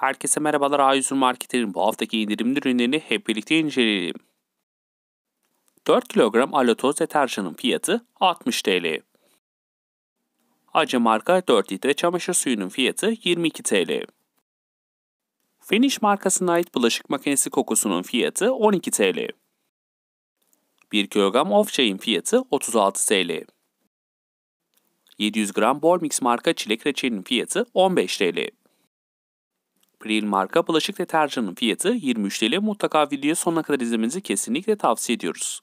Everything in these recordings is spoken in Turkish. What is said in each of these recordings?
Herkese merhabalar A100 bu haftaki indirimli ürünlerini hep birlikte inceleyelim. 4 kilogram alatoz deterjanın fiyatı 60 TL. Acı marka 4 litre çamaşır suyunun fiyatı 22 TL. Finish markasına ait bulaşık makinesi kokusunun fiyatı 12 TL. 1 kilogram of çayın fiyatı 36 TL. 700 gram Bolmix marka çilek reçelinin fiyatı 15 TL. Pril marka bulaşık deterjanının fiyatı 23 TL. Mutlaka videoyu sonuna kadar izlemenizi kesinlikle tavsiye ediyoruz.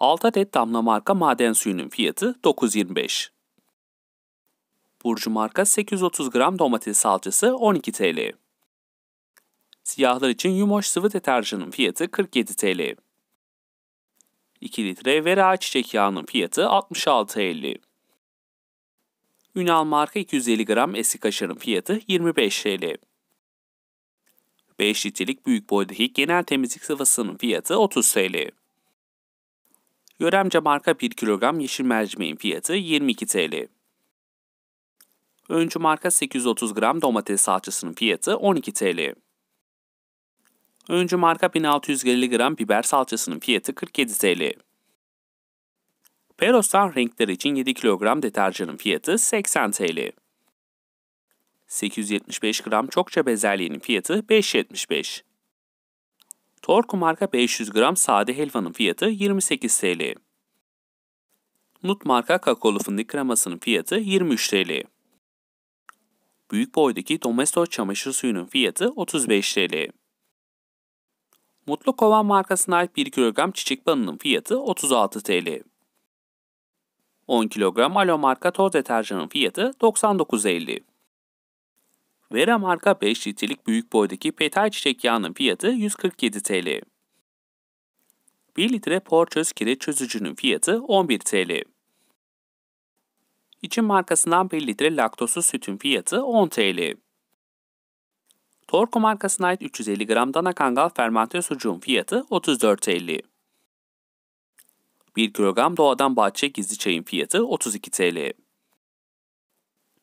6 adet damla marka maden suyunun fiyatı 9.25. Burcu marka 830 gram domates salçası 12 TL. Siyahlar için Yumoş sıvı deterjanın fiyatı 47 TL. 2 litre Vera çiçek yağının fiyatı 66.50. Ünal marka 250 gram eski kaşarın fiyatı 25 TL. 5 litrelik büyük boydaki genel temizlik sıvısının fiyatı 30 TL. Yöremce marka 1 kilogram yeşil mercimeğin fiyatı 22 TL. Öncü marka 830 gram domates salçasının fiyatı 12 TL. Öncü marka 1650 gram biber salçasının fiyatı 47 TL. Peros'tan renkler için 7 kilogram deterjanın fiyatı 80 TL. 875 gram çokça bezelyenin fiyatı 5.75. Torku marka 500 gram sade helvanın fiyatı 28 TL. Nut marka kakaolu fındık kremasının fiyatı 23 TL. Büyük boydaki Domesto çamaşır suyunun fiyatı 35 TL. Mutlu Kovan markasına ait 1 kilogram çiçek banının fiyatı 36 TL. 10 kilogram Alo marka toz deterjanın fiyatı 99.50. Vera marka 5 litrelik büyük boydaki petal çiçek yağının fiyatı 147 TL. 1 litre porçöz kireç çözücünün fiyatı 11 TL. İçin markasından 1 litre laktozsuz sütün fiyatı 10 TL. Torku markasına ait 350 gram dana kangal fermante sucuğun fiyatı 34 TL. 1 kilogram doğadan bahçe gizli çayın fiyatı 32 TL.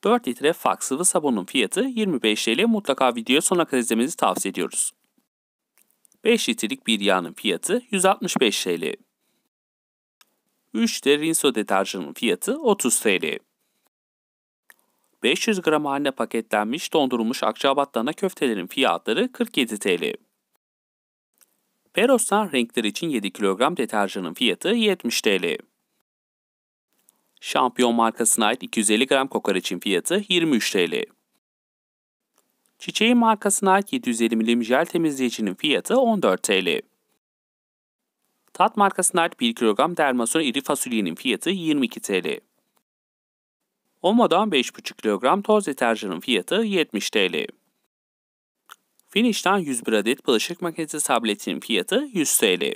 4 litre Fox sıvı sabunun fiyatı 25 TL. Mutlaka video sona kadar izlemenizi tavsiye ediyoruz. 5 litrelik bir yağın fiyatı 165 TL. 3 de rinso deterjanın fiyatı 30 TL. 500 gram haline paketlenmiş dondurulmuş Akçaabat dana köftelerin fiyatları 47 TL. Peros'tan renkler için 7 kilogram deterjanın fiyatı 70 TL. Şampiyon markasına ait 250 gram kokoreçin fiyatı 23 TL. Çiçeği markasına ait 750 milim jel temizleyicinin fiyatı 14 TL. Tat markasına ait 1 kilogram dermason iri fasulyenin fiyatı 22 TL. Omo'dan 5,5 kilogram toz deterjanın fiyatı 70 TL. Finish'ten 101 adet bulaşık makinesi tabletinin fiyatı 100 TL.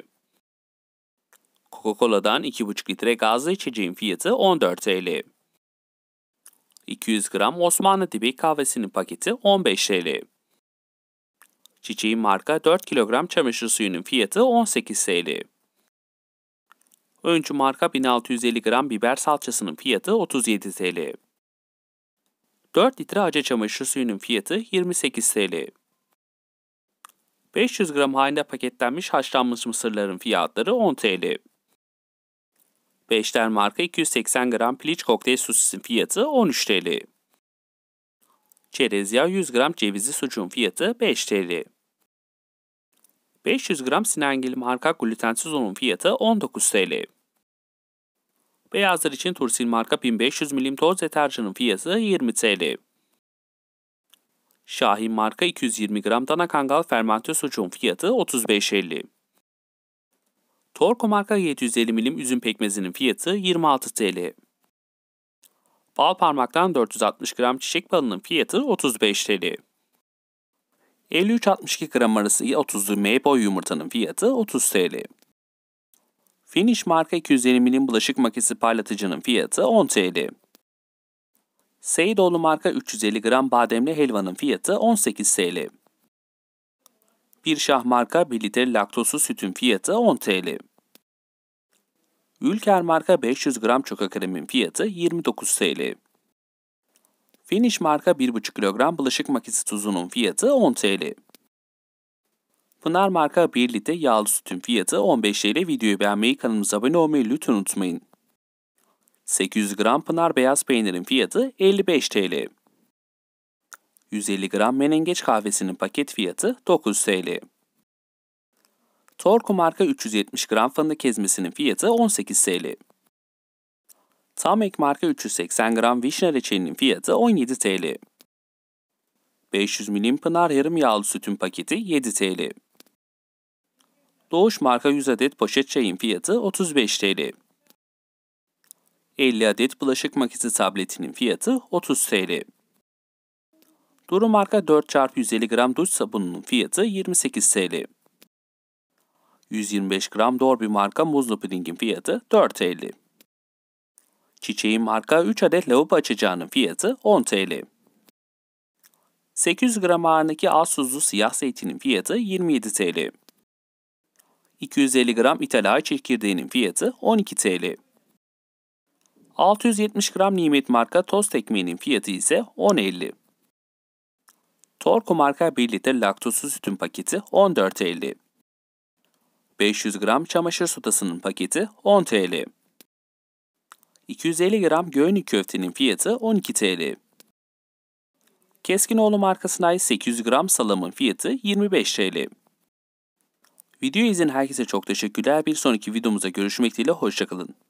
Coca-Cola'dan 2,5 litre gazlı içeceğin fiyatı 14 TL. 200 gram Osmanlı tipi kahvesinin paketi 15 TL. Çiçeğin marka 4 kilogram çamaşır suyunun fiyatı 18 TL. Öncü marka 1650 gram biber salçasının fiyatı 37 TL. 4 litre acı çamaşır suyunun fiyatı 28 TL. 500 gram halinde paketlenmiş haşlanmış mısırların fiyatları 10 TL. Beşler marka 280 gram piliç kokteyl sosisin fiyatı 13 TL. Çerez yağı 100 gram cevizli sucuğun fiyatı 5 TL. 500 gram sinengil marka glutensiz unun fiyatı 19 TL. Beyazlar için Tursil marka 1500 milim toz deterjanın fiyatı 20 TL. Şahin marka 220 gram dana kangal fermente sucuğun fiyatı 35.50. Torko marka 750 milim üzüm pekmezinin fiyatı 26 TL. Bal parmaktan 460 gram çiçek balının fiyatı 35 TL. 53-62 gram arası 30'lu meyboy yumurtanın fiyatı 30 TL. Finish marka 250 milim bulaşık makinesi parlatıcının fiyatı 10 TL. Seydoğlu marka 350 gram bademli helvanın fiyatı 18 TL. Bir şah marka 1 litre laktozsuz sütün fiyatı 10 TL. Ülker marka 500 gram çoka kremin fiyatı 29 TL. Finish marka 1,5 kilogram bulaşık makinesi tuzunun fiyatı 10 TL. Pınar marka 1 litre yağlı sütün fiyatı 15 TL. Videoyu beğenmeyi, kanalımıza abone olmayı lütfen unutmayın. 800 gram Pınar beyaz peynirin fiyatı 55 TL. 150 gram menengeç kahvesinin paket fiyatı 9 TL. Torku marka 370 gram fındık ezmesinin fiyatı 18 TL. Tamek marka 380 gram vişne reçelinin fiyatı 17 TL. 500 milim Pınar yarım yağlı sütün paketi 7 TL. Doğuş marka 100 adet poşet çayın fiyatı 35 TL. 50 adet bulaşık makinesi tabletinin fiyatı 30 TL. Duru marka 4x150 gram duş sabununun fiyatı 28 TL. 125 gram Dorby marka muzlu pudingin fiyatı 4.50. Çiçeği marka 3 adet lavabo açacağının fiyatı 10 TL. 800 gram ağırlığındaki az tuzlu siyah zeytinin fiyatı 27 TL. 250 gram İtalya çekirdeğinin fiyatı 12 TL. 670 gram nimet marka tost ekmeğinin fiyatı ise 10.50. Torku marka 1 litre laktozsuz sütün paketi 14 TL. 500 gram çamaşır sotasının paketi 10 TL. 250 gram göğünlü köftenin fiyatı 12 TL. Keskinoğlu markasına ait 800 gram salamın fiyatı 25 TL. Video izin herkese çok teşekkürler. Bir sonraki videomuzda görüşmek dileğiyle hoşçakalın.